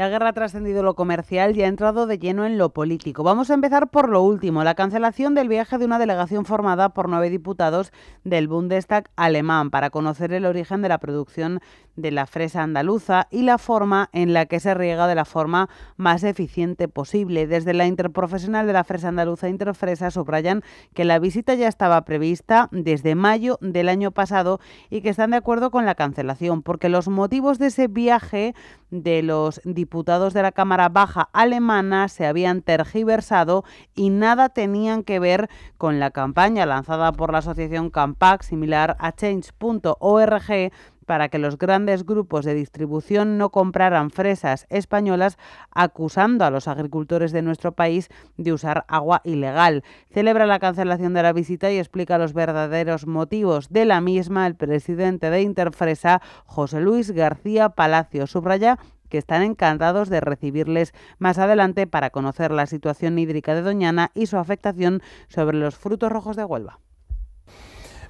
La guerra ha trascendido lo comercial y ha entrado de lleno en lo político. Vamos a empezar por lo último, la cancelación del viaje de una delegación formada por nueve diputados del Bundestag alemán para conocer el origen de la producción de la fresa andaluza y la forma en la que se riega de la forma más eficiente posible. Desde la interprofesional de la fresa andaluza Interfresa subrayan que la visita ya estaba prevista desde mayo del año pasado y que están de acuerdo con la cancelación porque los motivos de ese viaje de los diputados diputados de la Cámara Baja alemana se habían tergiversado y nada tenían que ver con la campaña lanzada por la asociación Campac, similar a change.org, para que los grandes grupos de distribución no compraran fresas españolas, acusando a los agricultores de nuestro país de usar agua ilegal. Celebra la cancelación de la visita y explica los verdaderos motivos de la misma el presidente de Interfresa, José Luis García Palacio. Subraya que están encantados de recibirles más adelante para conocer la situación hídrica de Doñana y su afectación sobre los frutos rojos de Huelva.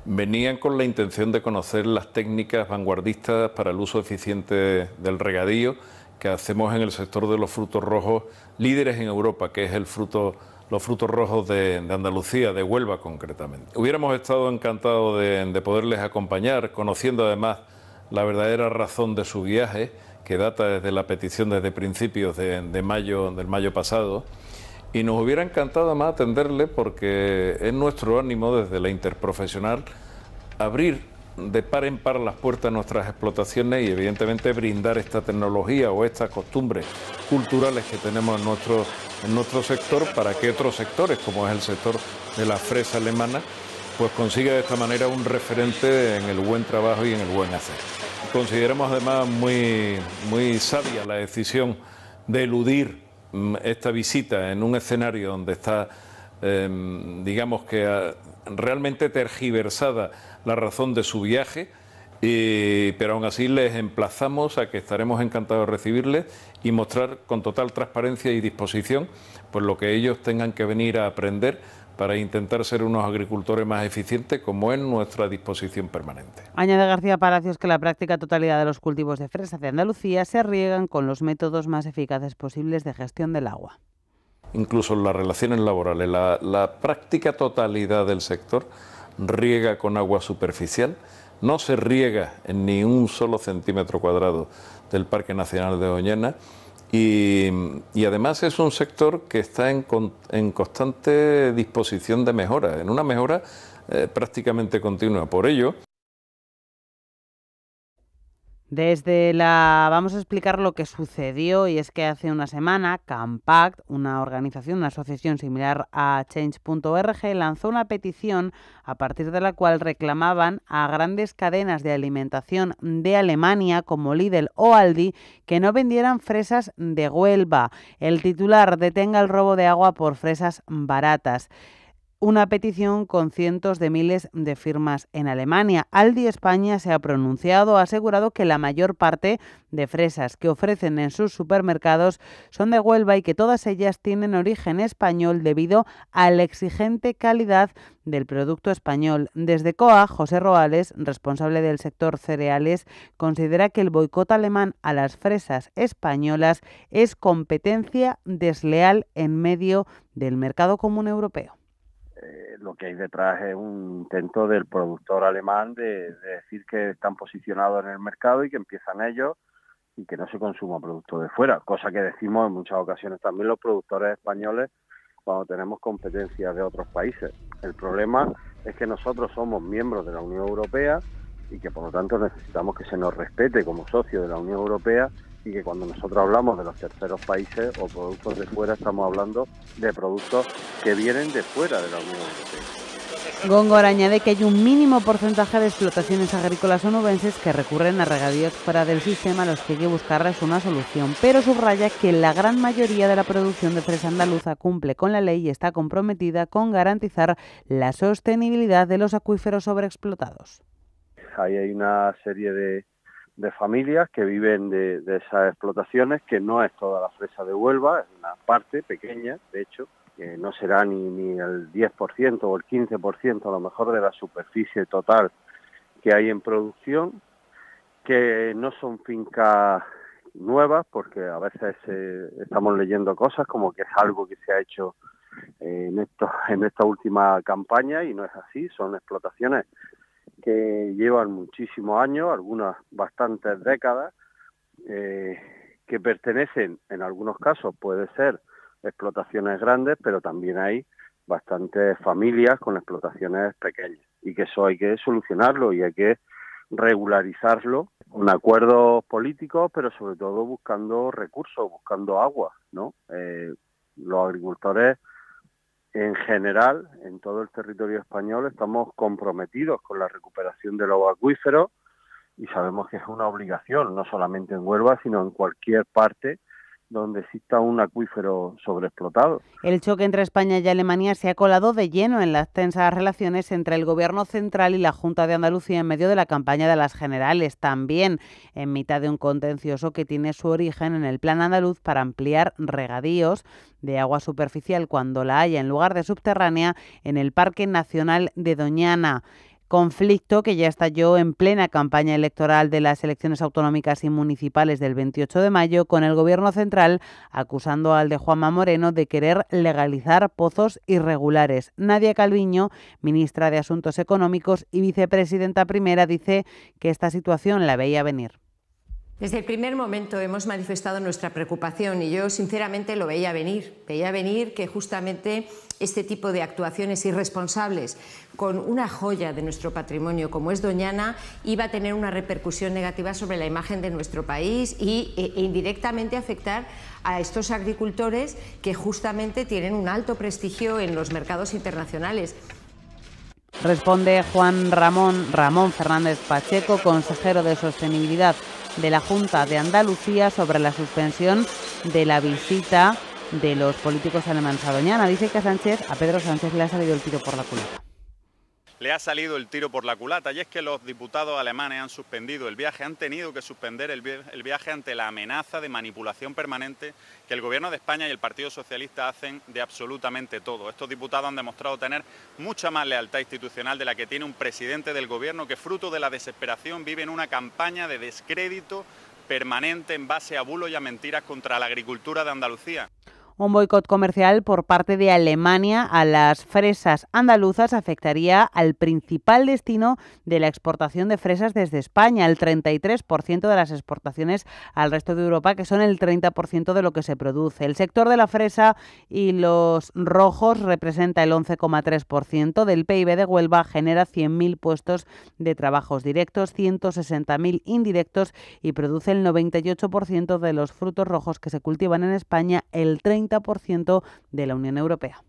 Venían con la intención de conocer las técnicas vanguardistas para el uso eficiente del regadío que hacemos en el sector de los frutos rojos, líderes en Europa, que es el fruto los frutos rojos de, Andalucía, de Huelva concretamente. Hubiéramos estado encantados de, de, poderles acompañar, conociendo además la verdadera razón de su viaje que data desde la petición desde principios de, mayo, del mayo pasado, y nos hubiera encantado más atenderle porque es nuestro ánimo desde la interprofesional abrir de par en par las puertas a nuestras explotaciones y evidentemente brindar esta tecnología o estas costumbres culturales que tenemos en nuestro, en nuestro sector para que otros sectores, como es el sector de la fresa alemana, pues consigue de esta manera un referente en el buen trabajo y en el buen hacer. Consideramos además muy, muy sabia la decisión de eludir mm, esta visita en un escenario donde está, em, digamos que ah, realmente tergiversada la razón de su viaje. pero aún así les emplazamos a que estaremos encantados de recibirles y mostrar con total transparencia y disposición por pues lo que ellos tengan que venir a aprender para intentar ser unos agricultores más eficientes, como es nuestra disposición permanente. Añade García Palacios que la práctica totalidad de los cultivos de fresas de Andalucía se riegan con los métodos más eficaces posibles de gestión del agua. Incluso en las relaciones laborales, la, práctica totalidad del sector riega con agua superficial, no se riega en ni un solo centímetro cuadrado del Parque Nacional de Doñana y, además es un sector que está en, en constante disposición de mejora, en una mejora eh, prácticamente continua. Por ello, desde la vamos a explicar lo que sucedió y es que hace una semana Campact, una organización, una asociación similar a change.org, lanzó una petición a partir de la cual reclamaban a grandes cadenas de alimentación de Alemania como Lidl o Aldi que no vendieran fresas de Huelva. El titular detenga el robo de agua por fresas baratas una petición con cientos de miles de firmas en Alemania. Aldi España se ha pronunciado, ha asegurado que la mayor parte de fresas que ofrecen en sus supermercados son de Huelva y que todas ellas tienen origen español debido a la exigente calidad del producto español. Desde COA, José Roales, responsable del sector cereales, considera que el boicot alemán a las fresas españolas es competencia desleal en medio del mercado común europeo. Eh, lo que hay detrás es un intento del productor alemán de, decir que están posicionados en el mercado y que empiezan ellos y que no se consuma producto de fuera, cosa que decimos en muchas ocasiones también los productores españoles cuando tenemos competencia de otros países. El problema es que nosotros somos miembros de la Unión Europea y que por lo tanto necesitamos que se nos respete como socio de la Unión Europea y que cuando nosotros hablamos de los terceros países o productos de fuera estamos hablando de productos que vienen de fuera de la Unión Europea. Góngora añade que hay un mínimo porcentaje de explotaciones agrícolas onubenses que recurren a regadíos fuera del sistema a los que hay que buscarles una solución, pero subraya que la gran mayoría de la producción de fresa andaluza cumple con la ley y está comprometida con garantizar la sostenibilidad de los acuíferos sobreexplotados. Ahí hay una serie de, de familias que viven de, esas explotaciones, que no es toda la fresa de Huelva, es una parte pequeña, de hecho, que no será ni, el 10% o el 15% a lo mejor de la superficie total que hay en producción, que no son fincas nuevas, porque a veces eh, estamos leyendo cosas como que es algo que se ha hecho eh, en, esto, en esta última campaña y no es así, son explotaciones que llevan muchísimos años, algunas bastantes décadas, eh, que pertenecen, en algunos casos puede ser explotaciones grandes, pero también hay bastantes familias con explotaciones pequeñas y que eso hay que solucionarlo y hay que regularizarlo con acuerdos políticos, pero sobre todo buscando recursos, buscando agua, ¿no? Eh, los agricultores en general, en todo el territorio español, estamos comprometidos con la recuperación de los acuíferos y sabemos que es una obligación, no solamente en Huelva, sino en cualquier parte donde exista un acuífero sobreexplotado. El choque entre España y Alemania se ha colado de lleno en las tensas relaciones entre el Gobierno central y la Junta de Andalucía en medio de la campaña de las generales, también en mitad de un contencioso que tiene su origen en el Plan Andaluz para ampliar regadíos de agua superficial cuando la haya en lugar de subterránea en el Parque Nacional de Doñana conflicto que ya estalló en plena campaña electoral de las elecciones autonómicas y municipales del 28 de mayo, con el Gobierno central acusando al de Juanma Moreno de querer legalizar pozos irregulares. Nadia Calviño, ministra de Asuntos Económicos y vicepresidenta primera, dice que esta situación la veía venir. Desde el primer momento hemos manifestado nuestra preocupación y yo sinceramente lo veía venir. Veía venir que justamente este tipo de actuaciones irresponsables con una joya de nuestro patrimonio como es Doñana iba a tener una repercusión negativa sobre la imagen de nuestro país e, e, indirectamente afectar a estos agricultores que justamente tienen un alto prestigio en los mercados internacionales. Responde Juan Ramón Ramón Fernández Pacheco, consejero de Sostenibilidad de la Junta de Andalucía sobre la suspensión de la visita de los políticos alemanes a Doñana. Dice que a Sánchez, a Pedro Sánchez le ha salido el tiro por la culata le ha salido el tiro por la culata y es que los diputados alemanes han suspendido el viaje, han tenido que suspender el, viaje ante la amenaza de manipulación permanente que el Gobierno de España y el Partido Socialista hacen de absolutamente todo. Estos diputados han demostrado tener mucha más lealtad institucional de la que tiene un presidente del Gobierno que fruto de la desesperación vive en una campaña de descrédito permanente en base a bulos y a mentiras contra la agricultura de Andalucía. Un boicot comercial por parte de Alemania a las fresas andaluzas afectaría al principal destino de la exportación de fresas desde España, el 33% de las exportaciones al resto de Europa, que son el 30% de lo que se produce. El sector de la fresa y los rojos representa el 11,3% del PIB de Huelva, genera 100.000 puestos de trabajos directos, 160.000 indirectos y produce el 98% de los frutos rojos que se cultivan en España, el 30 30% de la Unión Europea.